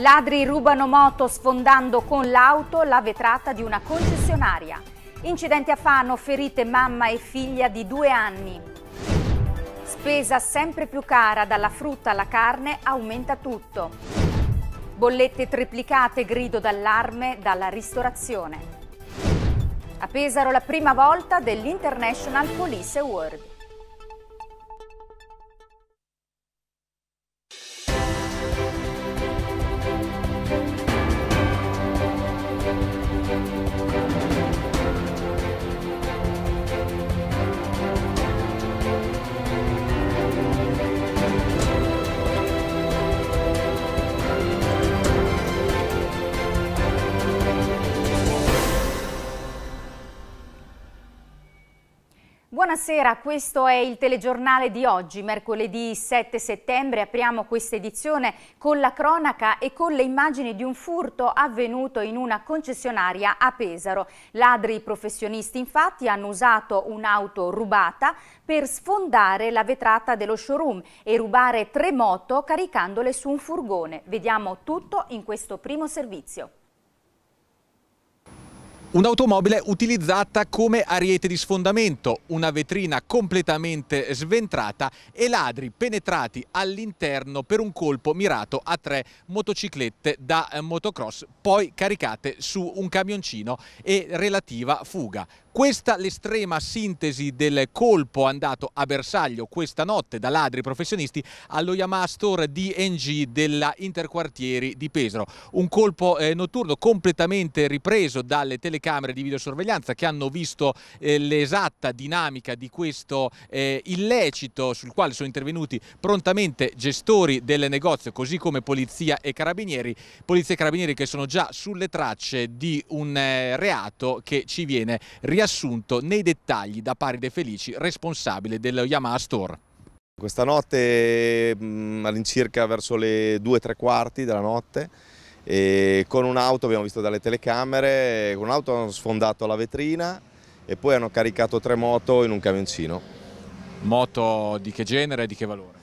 Ladri rubano moto sfondando con l'auto la vetrata di una concessionaria. Incidente a Fano, ferite mamma e figlia di due anni. Spesa sempre più cara, dalla frutta alla carne aumenta tutto. Bollette triplicate, grido d'allarme dalla ristorazione. A Pesaro la prima volta dell'International Police Award. Buonasera, questo è il telegiornale di oggi, mercoledì 7 settembre. Apriamo questa edizione con la cronaca e con le immagini di un furto avvenuto in una concessionaria a Pesaro. Ladri professionisti infatti hanno usato un'auto rubata per sfondare la vetrata dello showroom e rubare tre moto caricandole su un furgone. Vediamo tutto in questo primo servizio. Un'automobile utilizzata come ariete di sfondamento, una vetrina completamente sventrata e ladri penetrati all'interno per un colpo mirato a tre motociclette da motocross poi caricate su un camioncino e relativa fuga. Questa l'estrema sintesi del colpo andato a bersaglio questa notte da ladri professionisti allo Yamaha Store DNG della Interquartieri di Pesaro. Un colpo eh, notturno completamente ripreso dalle telecamere di videosorveglianza che hanno visto eh, l'esatta dinamica di questo eh, illecito sul quale sono intervenuti prontamente gestori del negozio così come polizia e carabinieri. Polizia e carabinieri che sono già sulle tracce di un eh, reato che ci viene riassunto riassunto nei dettagli da Paride Felici, responsabile dello Yamaha Store. Questa notte mm, all'incirca verso le 2-3 quarti della notte con un'auto, abbiamo visto dalle telecamere, con un'auto hanno sfondato la vetrina e poi hanno caricato tre moto in un camioncino. Moto di che genere e di che valore?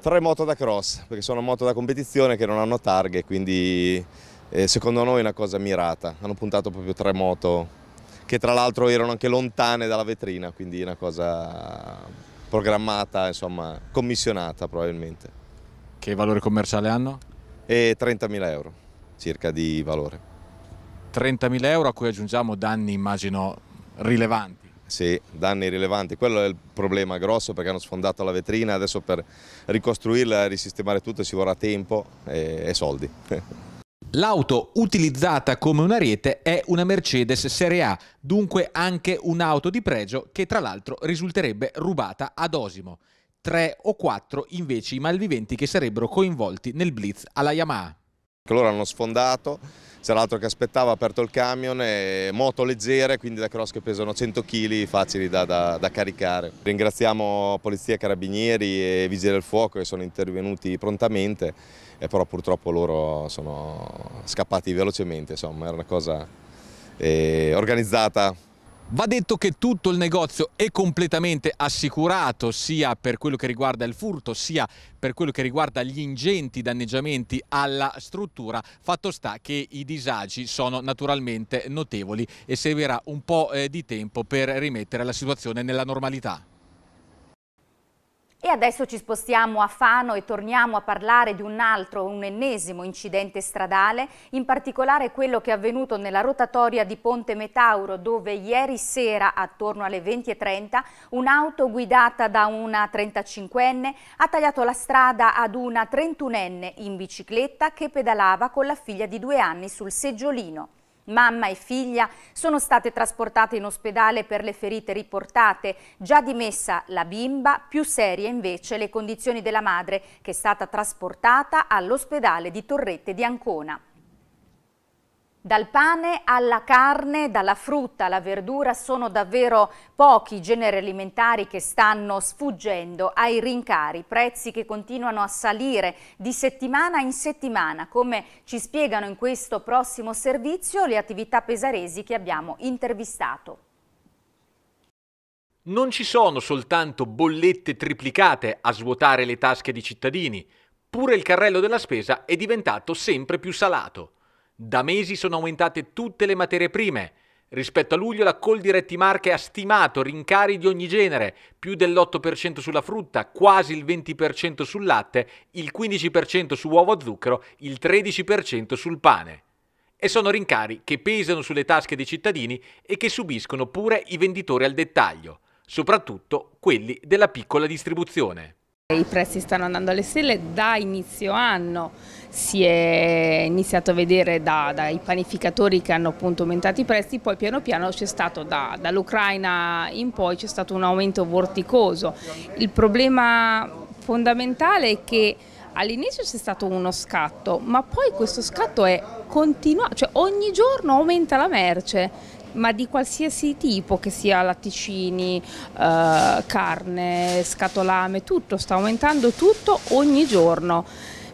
Tre moto da cross, perché sono moto da competizione che non hanno targhe, quindi eh, secondo noi è una cosa mirata. Hanno puntato proprio tre moto che tra l'altro erano anche lontane dalla vetrina, quindi una cosa programmata, insomma commissionata probabilmente. Che valore commerciale hanno? E 30.000 euro circa di valore. 30.000 euro a cui aggiungiamo danni immagino rilevanti. Sì, danni rilevanti, quello è il problema grosso perché hanno sfondato la vetrina, adesso per ricostruirla, risistemare tutto ci vorrà tempo e, e soldi. L'auto utilizzata come una rete è una Mercedes Serie A, dunque anche un'auto di pregio che tra l'altro risulterebbe rubata ad Osimo. Tre o quattro invece i malviventi che sarebbero coinvolti nel blitz alla Yamaha. Loro hanno sfondato, c'è l'altro che aspettava, ha aperto il camion, e moto leggere, quindi da cross che pesano 100 kg, facili da, da, da caricare. Ringraziamo Polizia, Carabinieri e Vigili del Fuoco che sono intervenuti prontamente e però purtroppo loro sono scappati velocemente, insomma era una cosa eh, organizzata Va detto che tutto il negozio è completamente assicurato sia per quello che riguarda il furto sia per quello che riguarda gli ingenti danneggiamenti alla struttura, fatto sta che i disagi sono naturalmente notevoli e servirà un po' eh, di tempo per rimettere la situazione nella normalità. E adesso ci spostiamo a Fano e torniamo a parlare di un altro, un ennesimo incidente stradale, in particolare quello che è avvenuto nella rotatoria di Ponte Metauro dove ieri sera attorno alle 20.30 un'auto guidata da una 35enne ha tagliato la strada ad una 31enne in bicicletta che pedalava con la figlia di due anni sul seggiolino. Mamma e figlia sono state trasportate in ospedale per le ferite riportate, già dimessa la bimba, più serie invece le condizioni della madre che è stata trasportata all'ospedale di Torrette di Ancona. Dal pane alla carne, dalla frutta alla verdura sono davvero pochi i generi alimentari che stanno sfuggendo ai rincari, prezzi che continuano a salire di settimana in settimana, come ci spiegano in questo prossimo servizio le attività pesaresi che abbiamo intervistato. Non ci sono soltanto bollette triplicate a svuotare le tasche di cittadini, pure il carrello della spesa è diventato sempre più salato. Da mesi sono aumentate tutte le materie prime. Rispetto a luglio la Coldiretti Marche ha stimato rincari di ogni genere, più dell'8% sulla frutta, quasi il 20% sul latte, il 15% su uovo zucchero, il 13% sul pane. E sono rincari che pesano sulle tasche dei cittadini e che subiscono pure i venditori al dettaglio, soprattutto quelli della piccola distribuzione. I prezzi stanno andando alle stelle da inizio anno si è iniziato a vedere da, dai panificatori che hanno appunto aumentato i prezzi, poi piano piano c'è stato da, dall'Ucraina in poi c'è stato un aumento vorticoso. Il problema fondamentale è che all'inizio c'è stato uno scatto, ma poi questo scatto è continuato, cioè ogni giorno aumenta la merce ma di qualsiasi tipo, che sia latticini, eh, carne, scatolame, tutto, sta aumentando tutto ogni giorno.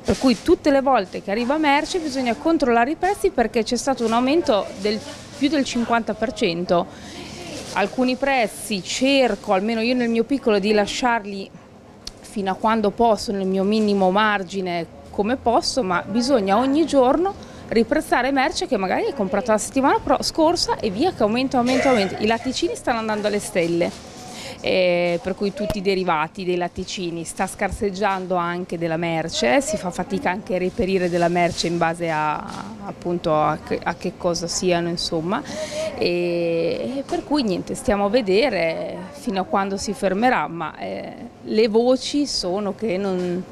Per cui tutte le volte che arriva merce bisogna controllare i prezzi perché c'è stato un aumento del più del 50%. Alcuni prezzi cerco, almeno io nel mio piccolo, di lasciarli fino a quando posso, nel mio minimo margine come posso, ma bisogna ogni giorno riprezzare merce che magari hai comprato la settimana scorsa e via che aumenta, aumenta, aumenta. I latticini stanno andando alle stelle eh, per cui tutti i derivati dei latticini, sta scarseggiando anche della merce, si fa fatica anche a reperire della merce in base a, appunto, a, che, a che, cosa siano insomma, e, per cui niente, stiamo a vedere fino a quando si fermerà, ma eh, le voci sono che non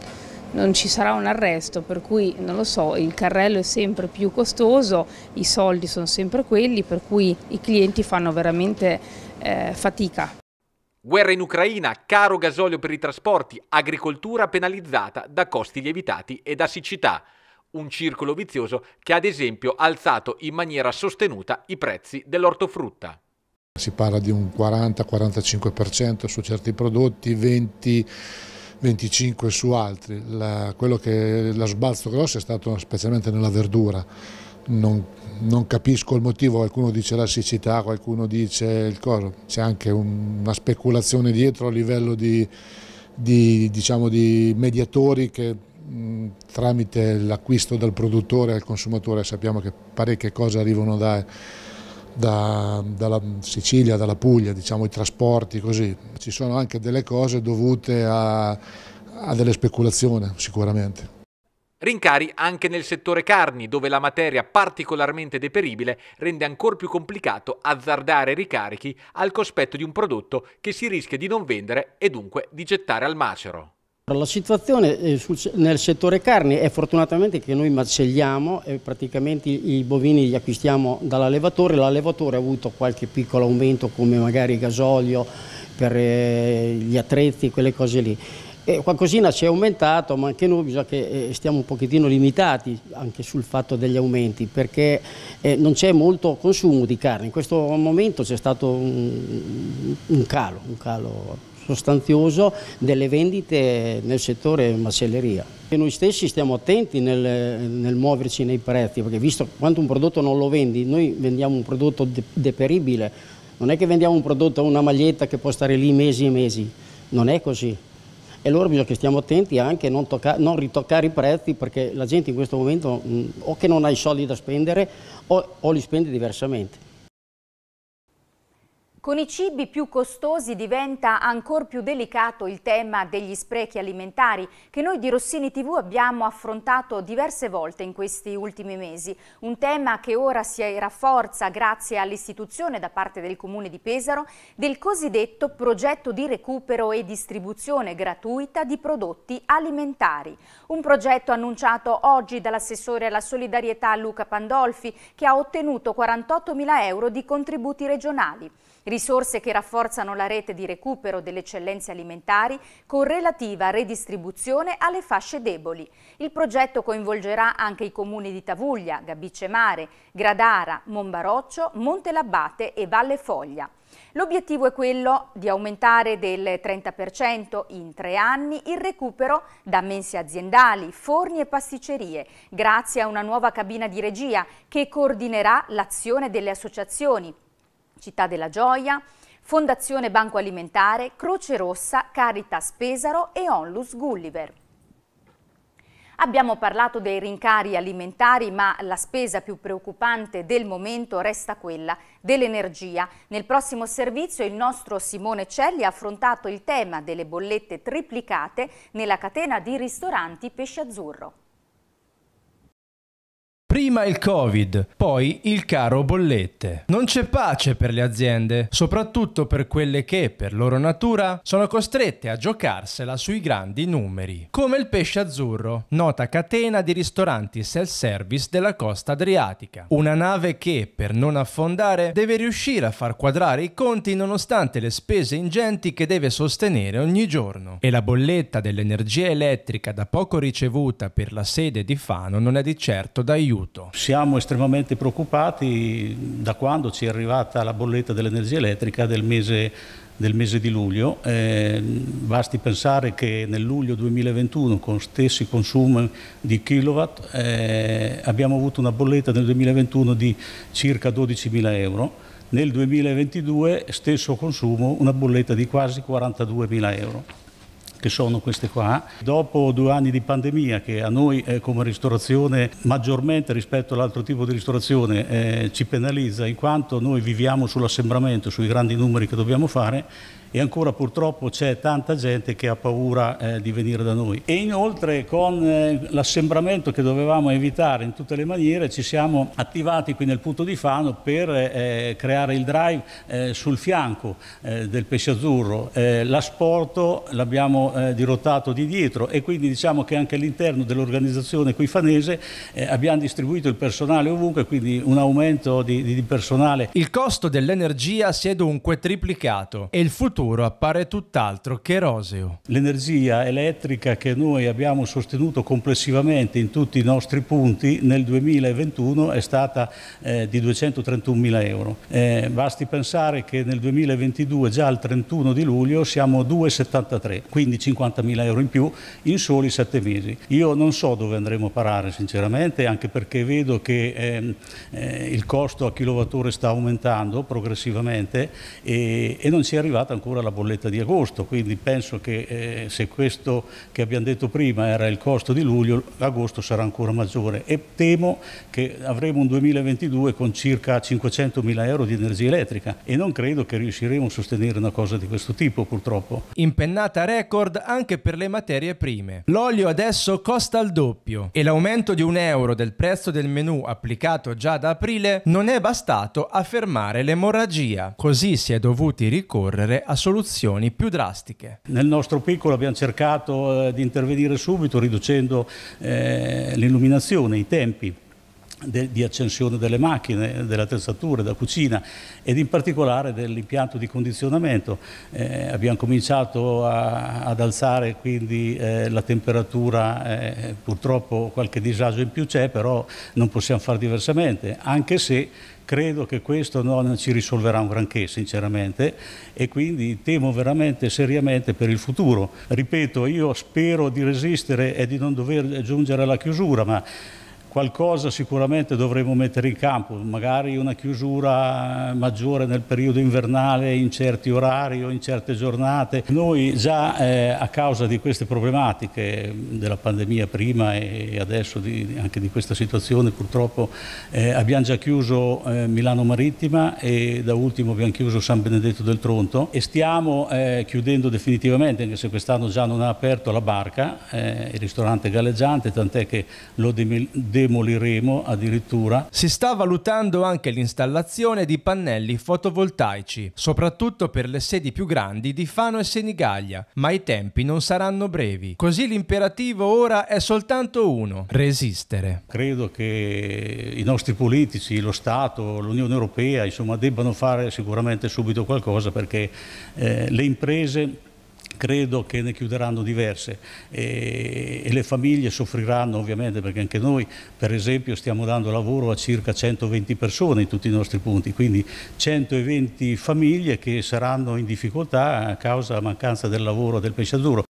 non ci sarà un arresto, per cui non lo so, il carrello è sempre più costoso, i soldi sono sempre quelli, per cui i clienti fanno veramente eh, fatica. Guerra in Ucraina, caro gasolio per i trasporti, agricoltura penalizzata da costi lievitati e da siccità. Un circolo vizioso che ad esempio ha alzato in maniera sostenuta i prezzi dell'ortofrutta. Si parla di un 40-45% su certi prodotti, 20 25 su altri. La, quello che la sbalzo grosso è stato specialmente nella verdura. Non non capisco il motivo, qualcuno dice la siccità, qualcuno dice il coro, c'è anche una speculazione dietro a livello di, di, diciamo, di mediatori che mh, tramite l'acquisto dal produttore al consumatore sappiamo che parecchie cose arrivano da, da, dalla Sicilia, dalla Puglia, diciamo, i trasporti, così. Ci sono anche delle cose dovute a, a delle speculazioni sicuramente. Rincari anche nel settore carni, dove la materia particolarmente deperibile rende ancora più complicato azzardare ricarichi al cospetto di un prodotto che si rischia di non vendere e dunque di gettare al macero. La situazione eh, nel settore carni è fortunatamente che noi macelliamo e eh, praticamente i bovini li acquistiamo dall'allevatore, l'allevatore ha avuto qualche piccolo aumento come magari gasolio per eh, gli attrezzi, quelle cose lì. E eh, qualcosina si è aumentato, ma anche noi bisogna che eh, stiamo un pochettino limitati anche sul fatto degli aumenti, perché eh, non c'è molto consumo di carne. In questo momento c'è stato un, un, calo, un calo sostanzioso delle vendite nel settore macelleria. E noi stessi stiamo attenti nel, nel, muoverci nei prezzi, perché visto quanto un prodotto non lo vendi, noi vendiamo un prodotto de deperibile, non è che vendiamo un prodotto, una maglietta che può stare lì mesi e mesi, non è così e loro bisogna che stiamo attenti anche a non, non, ritoccare i prezzi perché la gente in questo momento mh, mm, o che non ha i soldi da spendere o, o li spende diversamente. Con i cibi più costosi diventa ancora più delicato il tema degli sprechi alimentari che noi di Rossini TV abbiamo affrontato diverse volte in questi ultimi mesi, un tema che ora si rafforza grazie all'istituzione da parte del Comune di Pesaro del cosiddetto progetto di recupero e distribuzione gratuita di prodotti alimentari, un progetto annunciato oggi dall'assessore alla solidarietà Luca Pandolfi che ha ottenuto 48.000 euro di contributi regionali risorse che rafforzano la rete di recupero delle eccellenze alimentari con relativa redistribuzione alle fasce deboli. Il progetto coinvolgerà anche i comuni di Tavuglia, Gabice Mare, Gradara, Monbaroccio, Montelabbate e Valle Foglia. L'obiettivo è quello di aumentare del 30% in tre anni il recupero da mensi aziendali, forni e pasticcerie, grazie a una nuova cabina di regia che coordinerà l'azione delle associazioni, Città della Gioia, Fondazione Banco Alimentare, Croce Rossa, Caritas Pesaro e Onlus Gulliver. Abbiamo parlato dei rincari alimentari, ma la spesa più preoccupante del momento resta quella dell'energia. Nel prossimo servizio il nostro Simone Celli ha affrontato il tema delle bollette triplicate nella catena di ristoranti Pesce Azzurro. Prima il Covid, poi il caro bollette. Non c'è pace per le aziende, soprattutto per quelle che, per loro natura, sono costrette a giocarsela sui grandi numeri. Come il pesce azzurro, nota catena di ristoranti self-service della costa adriatica. Una nave che, per non affondare, deve riuscire a far quadrare i conti nonostante le spese ingenti che deve sostenere ogni giorno. E la bolletta dell'energia elettrica da poco ricevuta per la sede di Fano non è di certo d'aiuto aiuto. Siamo estremamente preoccupati da quando ci è arrivata la bolletta dell'energia elettrica del mese del mese di luglio. Eh, basti pensare che nel luglio 2021, con stessi consumi di kilowatt, eh, abbiamo avuto una bolletta nel 2021 di circa 12.000 euro. Nel 2022, stesso consumo, una bolletta di quasi 42.000 euro che sono queste qua. Dopo due anni di pandemia che a noi eh, come ristorazione maggiormente rispetto all'altro tipo di ristorazione eh, ci penalizza in quanto noi viviamo sull'assembramento, sui grandi numeri che dobbiamo fare e ancora purtroppo c'è tanta gente che ha paura eh, di venire da noi. E inoltre con eh, l'assembramento che dovevamo evitare in tutte le maniere ci siamo attivati qui nel punto di Fano per eh, eh creare il drive eh, sul fianco eh, del pesce azzurro. l'asporto l'abbiamo dirottato di dietro e quindi diciamo che anche all'interno dell'organizzazione qui fanese abbiamo distribuito il personale ovunque, quindi un aumento di, di personale. Il costo dell'energia si è dunque triplicato e il futuro futuro appare tutt'altro che roseo. L'energia elettrica che noi abbiamo sostenuto complessivamente in tutti i nostri punti nel 2021 è stata eh, di 231 mila euro. Eh, basti pensare che nel 2022, già al 31 di luglio, siamo a 2,73, quindi 50 mila euro in più in soli sette mesi. Io non so dove andremo a parare sinceramente, anche perché vedo che ehm, eh, il costo a kilowattore sta aumentando progressivamente e, e non ci è arrivata ancora ancora la bolletta di agosto, quindi penso che eh, se questo che abbiamo detto prima era il costo di luglio, agosto sarà ancora maggiore e temo che avremo un 2022 con circa 500 mila euro di energia elettrica e non credo che riusciremo a sostenere una cosa di questo tipo purtroppo. Impennata record anche per le materie prime. L'olio adesso costa il doppio e l'aumento di un euro del prezzo del menù applicato già da aprile non è bastato a fermare l'emorragia, così si è dovuti ricorrere a soluzioni più drastiche. Nel nostro piccolo abbiamo cercato eh, di intervenire subito riducendo eh, l'illuminazione, i tempi di accensione delle macchine, delle attrezzature, della cucina ed in particolare dell'impianto di condizionamento. Eh, abbiamo cominciato a, ad alzare quindi eh, la temperatura, eh, purtroppo qualche disagio in più c'è, però non possiamo fare diversamente, anche se credo che questo non ci risolverà un granché sinceramente e quindi temo veramente seriamente per il futuro. Ripeto, io spero di resistere e di non dover giungere alla chiusura, ma qualcosa sicuramente dovremo mettere in campo, magari una chiusura eh, maggiore nel periodo invernale in certi orari o in certe giornate. Noi già eh, a causa di queste problematiche della pandemia prima e adesso di, anche di questa situazione purtroppo eh, abbiamo già chiuso eh, Milano Marittima e da ultimo abbiamo chiuso San Benedetto del Tronto e stiamo eh, chiudendo definitivamente, anche se quest'anno già non ha aperto la barca, eh, il ristorante galleggiante, tant'è che lo demoliamo demoliremo addirittura. Si sta valutando anche l'installazione di pannelli fotovoltaici, soprattutto per le sedi più grandi di Fano e Senigallia, ma i tempi non saranno brevi. Così l'imperativo ora è soltanto uno, resistere. Credo che i nostri politici, lo Stato, l'Unione Europea, insomma, debbano fare sicuramente subito qualcosa perché eh, le imprese credo che ne chiuderanno diverse e, e, le famiglie soffriranno ovviamente perché anche noi per esempio stiamo dando lavoro a circa 120 persone in tutti i nostri punti, quindi 120 famiglie che saranno in difficoltà a causa della mancanza del lavoro del pesce duro.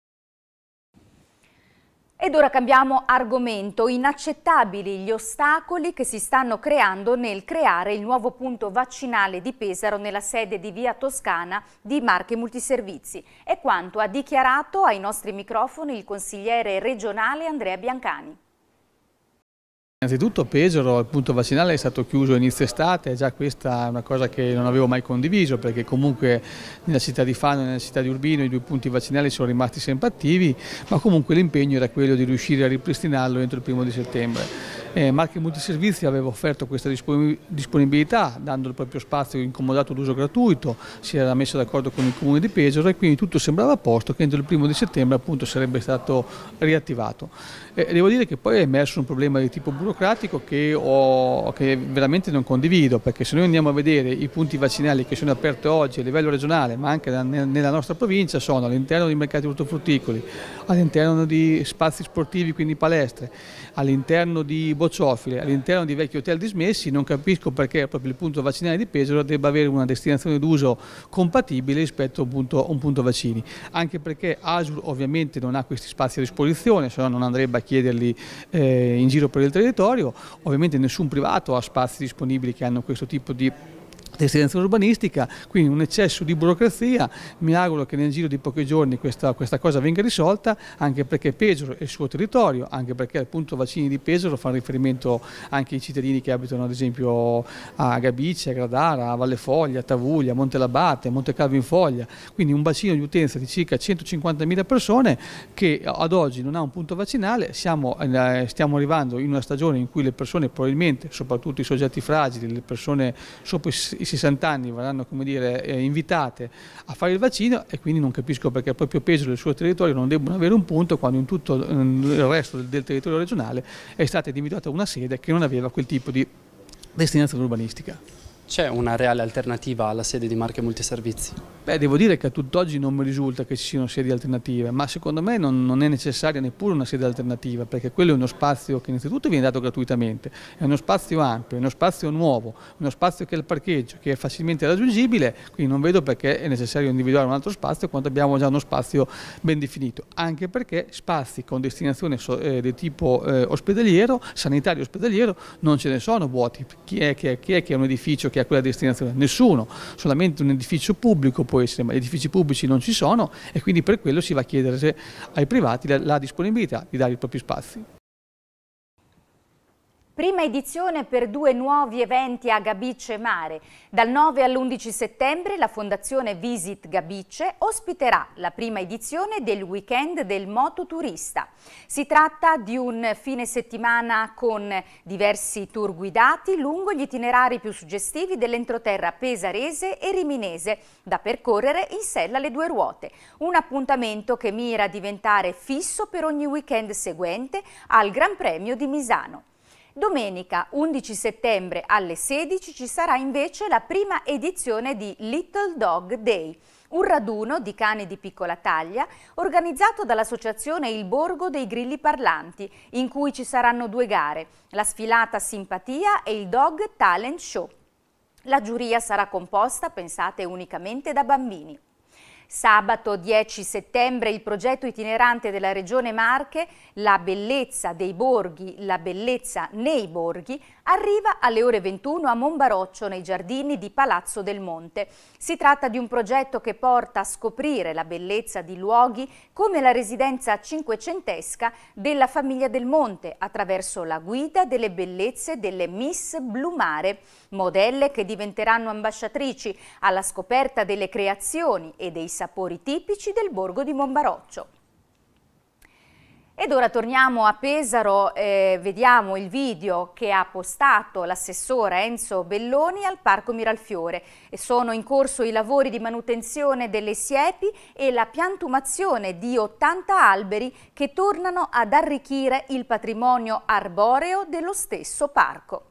Ed ora cambiamo argomento. Inaccettabili gli ostacoli che si stanno creando nel creare il nuovo punto vaccinale di Pesaro nella sede di Via Toscana di Marche Multiservizi. È quanto ha dichiarato ai nostri microfoni il consigliere regionale Andrea Biancani. Innanzitutto Pesaro, il punto vaccinale è stato chiuso inizio estate, già questa è una cosa che non avevo mai condiviso perché comunque nella città di Fano e nella città di Urbino i due punti vaccinali sono rimasti sempre attivi, ma comunque l'impegno era quello di riuscire a ripristinarlo entro il primo di settembre. Eh, Marchi Multiservizi aveva offerto questa disponibilità dando il proprio spazio incomodato d'uso gratuito, si era messo d'accordo con il comune di Pesaro e quindi tutto sembrava a posto che entro il primo di settembre appunto sarebbe stato riattivato. Eh, devo dire che poi è emerso un problema di tipo burocratico che, ho, che veramente non condivido perché se noi andiamo a vedere i punti vaccinali che sono aperti oggi a livello regionale ma anche nella nostra provincia sono all'interno di mercati ortofrutticoli, all'interno di spazi sportivi quindi palestre, all'interno di bocciofile all'interno di vecchi hotel dismessi, non capisco perché proprio il punto vaccinale di Pesaro debba avere una destinazione d'uso compatibile rispetto a un punto, un punto vaccini, anche perché ASUR ovviamente non ha questi spazi a disposizione, se no non andrebbe a chiederli eh, in giro per il territorio, ovviamente nessun privato ha spazi disponibili che hanno questo tipo di residenziale urbanistica, quindi un eccesso di burocrazia, mi auguro che nel giro di pochi giorni questa, questa, cosa venga risolta, anche perché Pesaro è il suo territorio, anche perché appunto vaccini di Pesaro fanno riferimento anche ai cittadini che abitano ad esempio a Gabice, a Gradara, a Valle Foglia, a Tavuglia, a Montelabate, a Monte Calvo in Foglia, quindi un bacino di utenza di circa 150.000 persone che ad oggi non ha un punto vaccinale, Siamo, eh, stiamo arrivando in una stagione in cui le persone probabilmente, soprattutto i soggetti fragili, le persone sopra i i 60 anni verranno dire, eh, invitate a fare il vaccino e quindi non capisco perché il proprio peso del suo territorio non debbano avere un punto quando in tutto mm, il resto del, del territorio regionale è stata individuata una sede che non aveva quel tipo di destinazione urbanistica. C'è una reale alternativa alla sede di Marche Multiservizi? Beh, devo dire che a tutt'oggi non mi risulta che ci siano sedi alternative, ma secondo me non, non, è necessaria neppure una sede alternativa, perché quello è uno spazio che innanzitutto viene dato gratuitamente, è uno spazio ampio, è uno spazio nuovo, uno spazio che è il parcheggio, che è facilmente raggiungibile, quindi non vedo perché è necessario individuare un altro spazio quando abbiamo già uno spazio ben definito, anche perché spazi con destinazione eh, di tipo eh, ospedaliero, sanitario ospedaliero, non ce ne sono vuoti. Chi è, chi è che è un edificio che ha a quella destinazione? Nessuno, solamente un edificio pubblico può essere, ma gli edifici pubblici non ci sono e quindi per quello si va a chiedere ai privati la, la disponibilità di dare i propri spazi. Prima edizione per due nuovi eventi a Gabice Mare. Dal 9 all'11 settembre la Fondazione Visit Gabice ospiterà la prima edizione del weekend del moto turista. Si tratta di un fine settimana con diversi tour guidati lungo gli itinerari più suggestivi dell'entroterra pesarese e riminese da percorrere in sella alle due ruote. Un appuntamento che mira a diventare fisso per ogni weekend seguente al Gran Premio di Misano. Domenica 11 settembre alle 16 ci sarà invece la prima edizione di Little Dog Day, un raduno di cani di piccola taglia organizzato dall'associazione Il Borgo dei Grilli Parlanti, in cui ci saranno due gare, la sfilata Simpatia e il Dog Talent Show. La giuria sarà composta, pensate, unicamente da bambini. Sabato 10 settembre il progetto itinerante della Regione Marche La bellezza dei borghi, la bellezza nei borghi arriva alle ore 21 a Monbaroccio nei giardini di Palazzo del Monte. Si tratta di un progetto che porta a scoprire la bellezza di luoghi come la residenza cinquecentesca della famiglia del Monte attraverso la guida delle bellezze delle Miss Blumare, modelle che diventeranno ambasciatrici alla scoperta delle creazioni e dei saperi sapori tipici del borgo di Monbaroccio. Ed ora torniamo a Pesaro e vediamo il video che ha postato l'assessore Enzo Belloni al Parco Miralfiore. E sono in corso i lavori di manutenzione delle siepi e la piantumazione di 80 alberi che tornano ad arricchire il patrimonio arboreo dello stesso parco.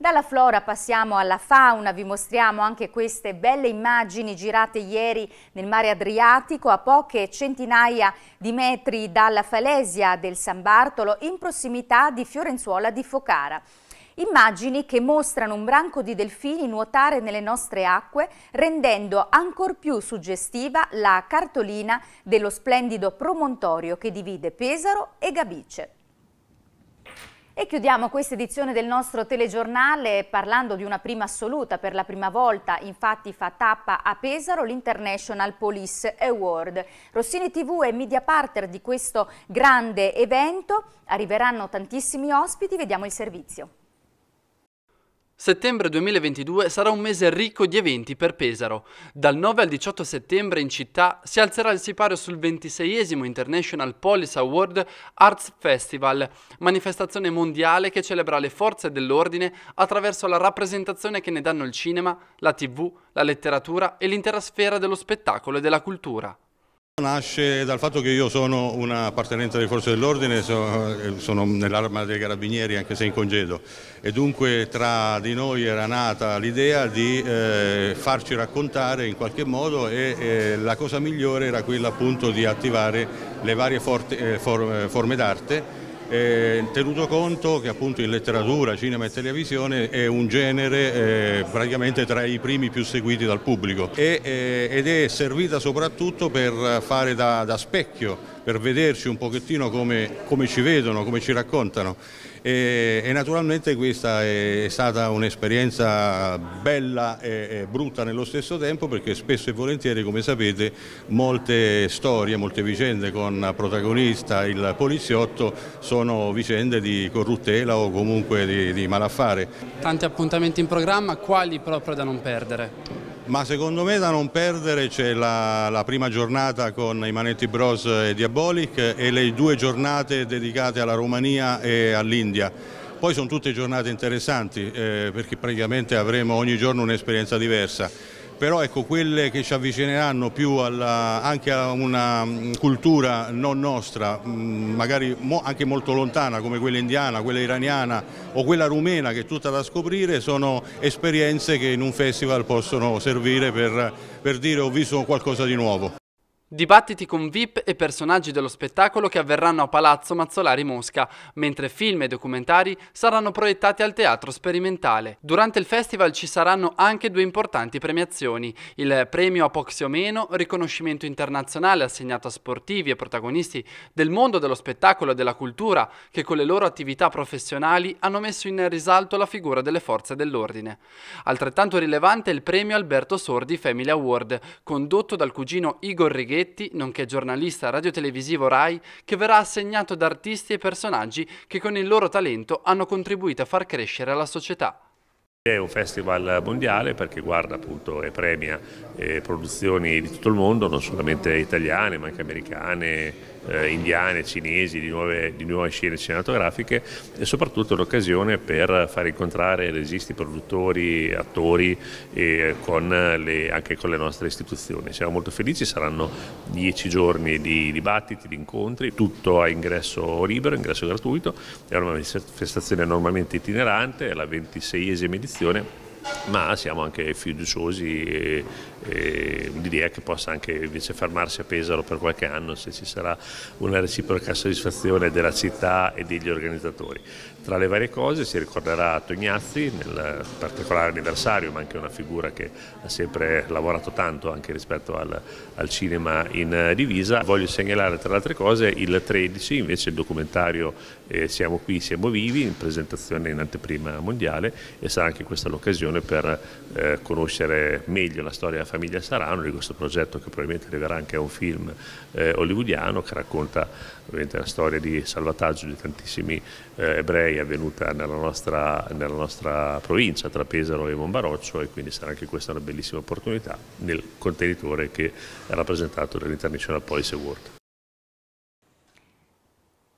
Dalla flora passiamo alla fauna, vi mostriamo anche queste belle immagini girate ieri nel mare Adriatico a poche centinaia di metri dalla falesia del San Bartolo in prossimità di Fiorenzuola di Focara. Immagini che mostrano un branco di delfini nuotare nelle nostre acque rendendo ancor più suggestiva la cartolina dello splendido promontorio che divide Pesaro e Gabice. E chiudiamo questa edizione del nostro telegiornale parlando di una prima assoluta. Per la prima volta infatti fa tappa a Pesaro l'International Police Award. Rossini TV è media partner di questo grande evento. Arriveranno tantissimi ospiti, vediamo il servizio. Settembre 2022 sarà un mese ricco di eventi per Pesaro. Dal 9 al 18 settembre in città si alzerà il sipario sul 26 International Police Award Arts Festival, manifestazione mondiale che celebra le forze dell'ordine attraverso la rappresentazione che ne danno il cinema, la tv, la letteratura e l'intera sfera dello spettacolo e della cultura. Nasce dal fatto che io sono un appartenente alle forze dell'ordine, eh, sono nell'arma dei carabinieri anche se in congedo e dunque tra di noi era nata l'idea di eh, farci raccontare in qualche modo e eh, la cosa migliore era quella appunto di attivare le varie forte, eh, for, eh, forme d'arte eh, tenuto conto che appunto in letteratura, cinema e televisione è un genere eh, praticamente tra i primi più seguiti dal pubblico e, eh, ed è servita soprattutto per fare da, da, specchio, per vederci un pochettino come, come ci vedono, come ci raccontano e, e naturalmente questa è, è stata un'esperienza bella e, e, brutta nello stesso tempo perché spesso e volentieri come sapete molte storie, molte vicende con protagonista il poliziotto sono vicende di corruttela o comunque di, di malaffare. Tanti appuntamenti in programma, quali proprio da non perdere? Ma secondo me da non perdere c'è la, la, prima giornata con i Manetti Bros e Diabolic e le due giornate dedicate alla Romania e all'India. Poi sono tutte giornate interessanti eh, perché praticamente avremo ogni giorno un'esperienza diversa però ecco, quelle che ci avvicineranno più alla, anche a una mm, cultura non nostra, mm, magari anche molto lontana come quella indiana, quella iraniana o quella rumena che è tutta da scoprire, sono esperienze che in un festival possono servire per, per dire ho visto qualcosa di nuovo. Dibattiti con VIP e personaggi dello spettacolo che avverranno a Palazzo Mazzolari Mosca, mentre film e documentari saranno proiettati al Teatro Sperimentale. Durante il festival ci saranno anche due importanti premiazioni, il premio Apoxio Meno, riconoscimento internazionale assegnato a sportivi e protagonisti del mondo dello spettacolo e della cultura, che con le loro attività professionali hanno messo in risalto la figura delle forze dell'ordine. Altrettanto rilevante è il premio Alberto Sordi Family Award, condotto dal cugino Igor Righe Spaghetti, nonché giornalista radiotelevisivo RAI, che verrà assegnato ad artisti e personaggi che con il loro talento hanno contribuito a far crescere la società. È un festival mondiale perché guarda appunto e premia eh, produzioni di tutto il mondo, non solamente italiane ma anche americane, eh, indiane, cinesi, di nuove, di nuove, scene cinematografiche e soprattutto l'occasione per far incontrare registi, produttori, attori eh, con le, anche con le nostre istituzioni. Siamo molto felici, saranno dieci giorni di dibattiti, di incontri, tutto a ingresso libero, ingresso gratuito, è una manifestazione normalmente itinerante, è la ventiseiesima edizione ma siamo anche fiduciosi e eh, l'idea che possa anche invece fermarsi a Pesaro per qualche anno se ci sarà una reciproca soddisfazione della città e degli organizzatori. Tra le varie cose si ricorderà Tognazzi nel particolare anniversario ma anche una figura che ha sempre lavorato tanto anche rispetto al, al cinema in eh, divisa. Voglio segnalare tra le altre cose il 13 invece il documentario eh, Siamo qui, siamo vivi in presentazione in anteprima mondiale e sarà anche questa l'occasione per eh, conoscere meglio la storia della familiare famiglia Sarano, di questo progetto che probabilmente arriverà anche a un film eh, hollywoodiano che racconta la storia di salvataggio di tantissimi eh, ebrei avvenuta nella nostra, nella nostra, provincia tra Pesaro e Monbaroccio e quindi sarà anche questa una bellissima opportunità nel contenitore che è rappresentato dall'International Police Award.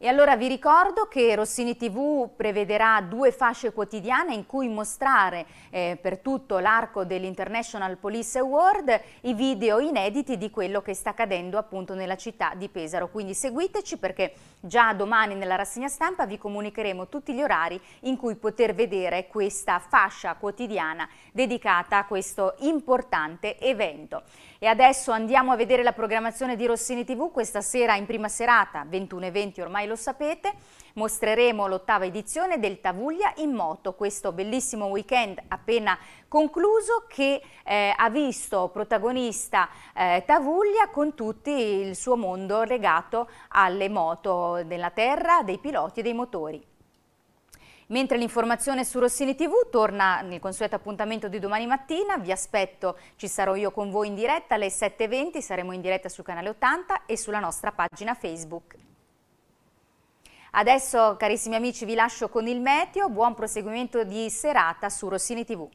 E allora vi ricordo che Rossini TV prevederà due fasce quotidiane in cui mostrare eh, per tutto l'arco dell'International Police Award i video inediti di quello che sta accadendo appunto nella città di Pesaro. Quindi seguiteci perché già domani nella rassegna stampa vi comunicheremo tutti gli orari in cui poter vedere questa fascia quotidiana dedicata a questo importante evento. E adesso andiamo a vedere la programmazione di Rossini TV questa sera in prima serata, 21.20 ormai lo sapete, mostreremo l'ottava edizione del Tavuglia in moto, questo bellissimo weekend appena concluso che eh, ha visto protagonista eh, Tavuglia con tutto il suo mondo legato alle moto della terra, dei piloti e dei motori. Mentre l'informazione su Rossini TV torna nel consueto appuntamento di domani mattina, vi aspetto, ci sarò io con voi in diretta alle 7.20, saremo in diretta sul canale 80 e sulla nostra pagina Facebook. Adesso carissimi amici vi lascio con il meteo, buon proseguimento di serata su Rossini TV.